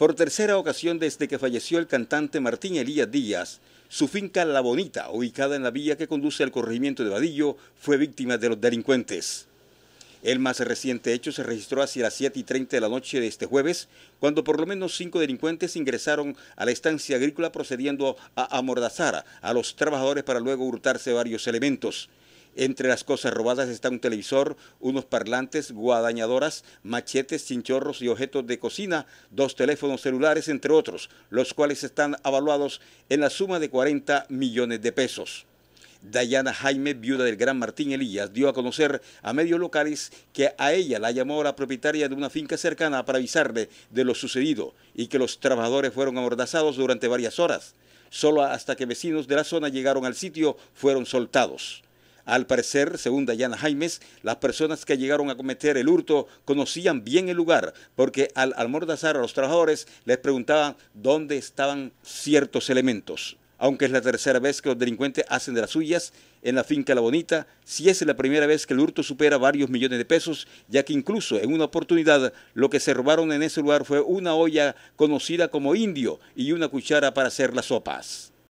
Por tercera ocasión desde que falleció el cantante Martín Elías Díaz, su finca La Bonita, ubicada en la vía que conduce al corregimiento de Vadillo, fue víctima de los delincuentes. El más reciente hecho se registró hacia las 7 y 30 de la noche de este jueves, cuando por lo menos cinco delincuentes ingresaron a la estancia agrícola procediendo a amordazar a los trabajadores para luego hurtarse varios elementos. Entre las cosas robadas está un televisor, unos parlantes, guadañadoras, machetes, chinchorros y objetos de cocina, dos teléfonos celulares, entre otros, los cuales están avaluados en la suma de 40 millones de pesos. Dayana Jaime, viuda del gran Martín Elías, dio a conocer a medios locales que a ella la llamó la propietaria de una finca cercana para avisarle de lo sucedido y que los trabajadores fueron amordazados durante varias horas. Solo hasta que vecinos de la zona llegaron al sitio fueron soltados. Al parecer, según Dayana Jaimes, las personas que llegaron a cometer el hurto conocían bien el lugar, porque al almordazar a los trabajadores les preguntaban dónde estaban ciertos elementos. Aunque es la tercera vez que los delincuentes hacen de las suyas en la finca La Bonita, si es la primera vez que el hurto supera varios millones de pesos, ya que incluso en una oportunidad lo que se robaron en ese lugar fue una olla conocida como indio y una cuchara para hacer las sopas.